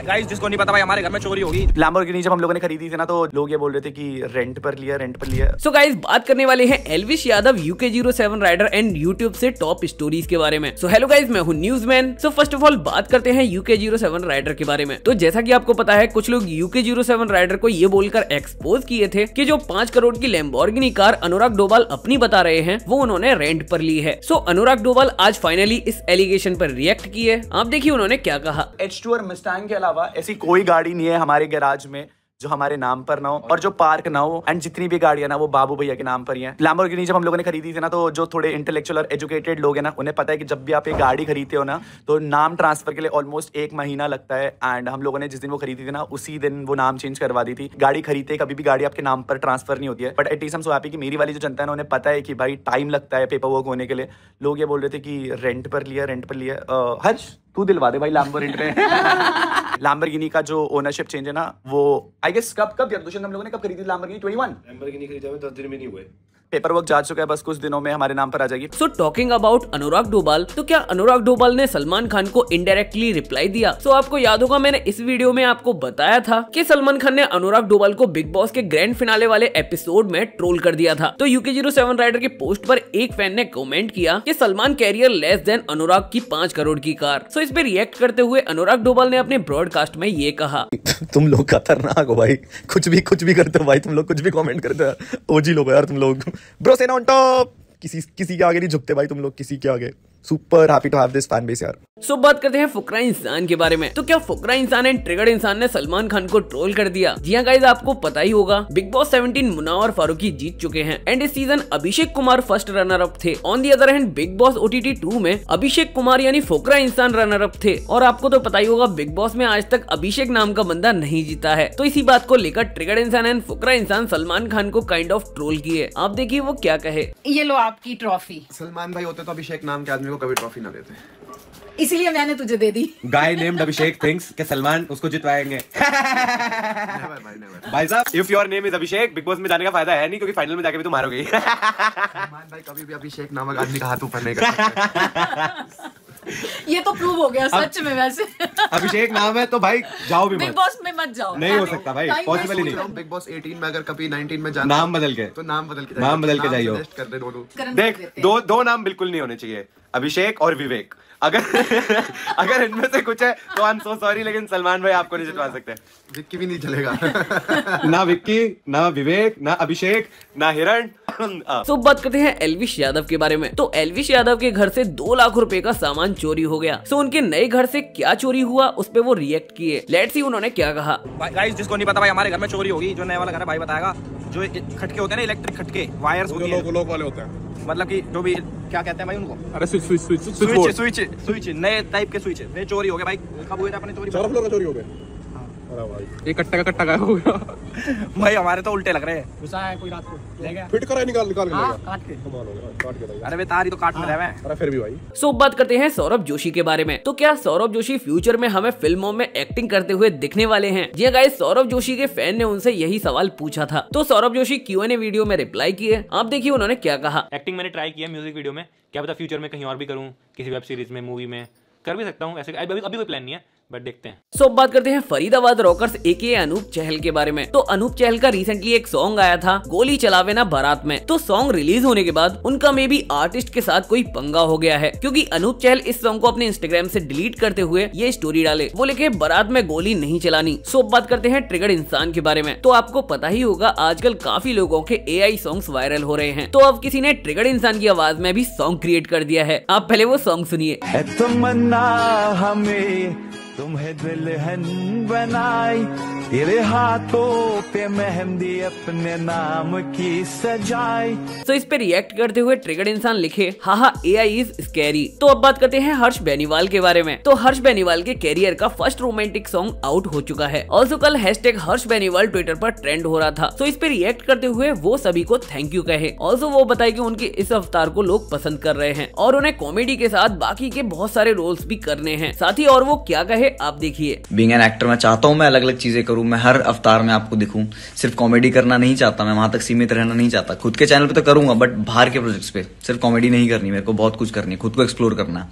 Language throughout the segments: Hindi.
गाइस जिसको नहीं पता भाई हमारे घर में चोरी होगी लैम्बो के नीचे हम लोगों ने खरीदी थी ना तो लोग ये बोल रहे थे कि रेंट पर लिया रेंट पर लिया सो so गाइस बात करने वाले हैं Elvish Yadav UK zero seven rider and YouTube से टॉप स्टोरीज के बारे में सो हेलो गाइज मैं हूँ news man so first of all बात करते हैं यूके जीरो सेवन राइडर के बारे में तो जैसा की आपको पता है कुछ लोग यूके जीरो सेवन राइडर को ये बोलकर एक्सपोज किए थे की जो पांच करोड़ की लैम्बोर्गिनी कार अनुराग डोवाल अपनी बता रहे हैं वो उन्होंने रेंट पर ली है सो अनुराग डोवाल आज फाइनली इस एलिगेशन पर रिएक्ट किए आप देखिए उन्होंने क्या कहा एच टूर और मिस्टैंग के अलावा ऐसी कोई गाड़ी नहीं है हमारे गैराज में जो हमारे नाम पर ना हो और जो पार्क ना हो एंड जितनी भी गाड़ियां ना वो बाबू भैया के नाम पर ही है लैम्बोर्गिनी जब हम लोगों ने खरीदी थी ना तो जो थोड़े इंटेलेक्चुअल और एजुकेटेड लोग हैं ना उन्हें पता है कि जब भी आप एक गाड़ी खरीदते हो ना तो नाम ट्रांसफर के लिए ऑलमोस्ट एक महीना लगता है एंड हम लोगों ने जिस दिन वो खरीदी थी ना उसी दिन वो नाम चेंज करवा दी थी गाड़ी खरीदते कभी भी गाड़ी आपके नाम पर ट्रांसफर नहीं होती है बट एट हम सो हैप्पी कि मेरी वाली जो जनता है ना उन्हें पता है कि भाई टाइम लगता है पेपर वर्क होने के लिए लोग ये बोल रहे थे कि रेंट पर लिया रेंट पर लिया हर्ष तू दिलवा दे भाई लैम्बो इंटर पे का जो ओनरशिप चेंज है ना वो आई गेस कब कब हम लोगों ने कब खरीदी लैम्बरगिनी 21 लैम्बरगिनी खरीदा में 10 दिन में नहीं हुए पेपर वर्क जा चुका है बस कुछ दिनों में हमारे नाम पर आ जाएगी सो टॉकिंग अबाउट अनुराग डोबाल तो क्या अनुराग डोबाल ने सलमान खान को इनडायरेक्टली रिप्लाई दिया सो so, आपको याद होगा मैंने इस वीडियो में आपको बताया था कि सलमान खान ने अनुराग डोबाल को बिग बॉस के ग्रैंड फिनाले वाले एपिसोड में ट्रोल कर दिया था तो यूके जीरो सेवन राइडर के पोस्ट पर एक फैन ने कमेंट किया कि Salman career less than Anurag की पाँच करोड़ की कार सो so, इस पे रिएक्ट करते हुए अनुराग डोबाल ने अपने ब्रॉडकास्ट में ये कहा तुम लोग खतरनाक हो भाई कुछ भी कुछ भी करते हो भाई तुम लोग कुछ भी कॉमेंट करते हो जी लोग यार तुम लोग ब्रो सेना ऑन टॉप किसी किसी के आगे नहीं झुकते भाई तुम लोग किसी के आगे super happy to have this fan base यार सो बात करते हैं फुकरा इंसान के बारे में तो क्या फुकरा इंसान एंड ट्रिगर इंसान ने सलमान खान को ट्रोल कर दिया जी हाँ गाइज आपको पता ही होगा बिग बॉस सेवेंटीन मुना और फारूकी जीत चुके हैं एंड इस season Abhishek Kumar first runner up थे on the other hand big boss OTT two में अभिषेक कुमार यानी फुकरा इंसान रनर अप थे और आपको तो पता ही होगा बिग बॉस में आज तक अभिषेक नाम का बंदा नहीं जीता है तो इसी बात को लेकर ट्रिगर इंसान एंड फुकरा इंसान सलमान खान को काइंड ऑफ ट्रोल किए आप देखिए वो क्या कहे ये लो आपकी ट्रॉफी सलमान भाई होते तो अभिषेक नाम के आदमी को कभी ट्रॉफी ना देते इसीलिए मैंने तुझे दे दी गाय नेम्ड अभिषेक थिंग्स के सलमान उसको जितवाएंगे भाई साहब if your name is Abhishek big boss में जाने का फायदा है नहीं क्योंकि फाइनल में जाके भी तुम हारोगे सलमान भाई कभी भी अभिषेक नामक आदमी का हाथ ऊपर नहीं कर ये तो प्रूव हो गया सच में वैसे अभिषेक नाम है तो भाई जाओ भी बिग बॉस में मत जाओ नहीं हो सकता भाई पॉसिबल ही नहीं बिग बॉस 18 में अगर कभी 19 में जाना नाम बदल के तो नाम बदल के नाम बदल के जाइए देख दो दो नाम बिल्कुल नहीं होने चाहिए अभिषेक और विवेक अगर अगर इनमें से कुछ है तो आई एम सो सॉरी लेकिन सलमान भाई आपको नहीं जितवा सकते विक्की भी नहीं चलेगा ना विक्की ना विवेक ना अभिषेक ना हिरण तो बात करते हैं एलविश यादव के बारे में तो एलविश यादव के घर से दो लाख रुपए का सामान चोरी हो गया सो उनके नए घर से क्या चोरी हुआ उस पर वो रिएक्ट किए लेट सी उन्होंने क्या कहा गाइस जिसको नहीं पता भाई हमारे घर में चोरी होगी जो नया वाला घर है भाई बताएगा जो खटके होते हैं ना इलेक्ट्रिक खटके वायर्स होते हैं मतलब की जो भी क्या कहते हैं भाई उनको अरे switch switch switch switch switch switch नए टाइप के स्विच है नए चोरी हो गए भाई कब हुए अपने चोरी चोरी हो गए कट्टा का कट्टा का भाई हमारे तो उल्टे लग रहे हैं है कोई रात को ले गया फिट करा निकाल निकाल के हाँ, काट के कमाल हो गया काट के अरे तारी तो काट में अरे फिर भी भाई सो बात करते हैं सौरभ जोशी के बारे में तो क्या सौरभ जोशी फ्यूचर में हमें फिल्मों में एक्टिंग करते हुए दिखने वाले हैं जी गाइस हाँ सौरभ जोशी के फैन ने उनसे यही सवाल पूछा था तो Saurabh Joshi Q N A video में रिप्लाई किए आप देखिए उन्होंने क्या कहा एक्टिंग मैंने ट्राई किया म्यूजिक वीडियो में क्या पता फ्यूचर में कहीं और भी करूँ किसी वेब सीरीज में मूवी में कर भी सकता हूँ ऐसे अभी अभी कोई प्लान नहीं है बट देखते हैं सो so, बात करते हैं फरीदाबाद रॉकर्स ए के अनूप चहल के बारे में तो अनूप चहल का रिसेंटली एक सॉन्ग आया था गोली चलावे ना बारात में तो सॉन्ग रिलीज होने के बाद उनका मे बी आर्टिस्ट के साथ कोई पंगा हो गया है क्योंकि अनूप चहल इस सॉन्ग को अपने इंस्टाग्राम से डिलीट करते हुए ये स्टोरी डाले वो लिखे बारात में गोली नहीं चलानी सो so, बात करते हैं ट्रिगर इंसान के बारे में तो आपको पता ही होगा आजकल काफी लोगों के ए आई सॉन्ग वायरल हो रहे हैं तो अब किसी ने ट्रिगर इंसान की आवाज में भी सॉन्ग क्रिएट कर दिया है आप पहले वो सॉन्ग सुनिए हमें तुम्हें दुल्हन बनाई तेरे हाथों पे मेहंदी अपने नाम की सजाई तो so, इस पे रिएक्ट करते हुए ट्रिगर इंसान लिखे हा हा ए आई इज स्कैरी तो अब बात करते हैं हर्ष बेनीवाल के बारे में तो हर्ष बेनीवाल के कैरियर का फर्स्ट रोमांटिक सॉन्ग आउट हो चुका है ऑल्सो कल टैग हर्ष बेनीवाल ट्विटर पर ट्रेंड हो रहा था तो so, इस पे रिएक्ट करते हुए वो सभी को थैंक यू कहे ऑल्सो वो बताए की उनके इस अवतार को लोग पसंद कर रहे हैं और उन्हें कॉमेडी के साथ बाकी के बहुत सारे रोल्स भी करने हैं साथ ही और वो क्या कहे आप देखिए बींग एन एक्टर मैं चाहता हूँ मैं अलग अलग चीजें करूँ करूं मैं हर अवतार में आपको दिखूं सिर्फ कॉमेडी करना नहीं चाहता मैं वहां तक सीमित रहना नहीं चाहता खुद के चैनल पे तो करूंगा बट बाहर के प्रोजेक्ट्स पे सिर्फ कॉमेडी नहीं करनी मेरे को बहुत कुछ करनी खुद को एक्सप्लोर करना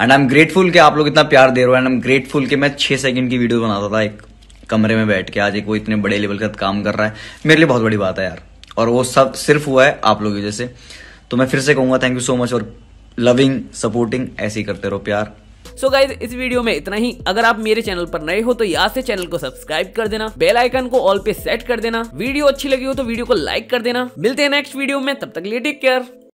एंड आई एम ग्रेटफुल कि आप लोग इतना प्यार दे रहे हो एंड आई एम ग्रेटफुल कि मैं छह सेकंड की वीडियो बनाता था एक कमरे में बैठ के आज एक वो इतने बड़े लेवल का काम कर रहा है मेरे लिए बहुत बड़ी बात है यार और वो सब सिर्फ हुआ है आप लोगों की वजह से तो मैं फिर से कहूंगा थैंक यू सो मच और लविंग सपोर्टिंग ऐसे ही करते रहो प्यार सो गाइज इस वीडियो में इतना ही अगर आप मेरे चैनल पर नए हो तो यहाँ से चैनल को सब्सक्राइब कर देना बेल आइकन को ऑल पे सेट कर देना वीडियो अच्छी लगी हो तो वीडियो को लाइक कर देना मिलते हैं नेक्स्ट वीडियो में तब तक लिए टेक केयर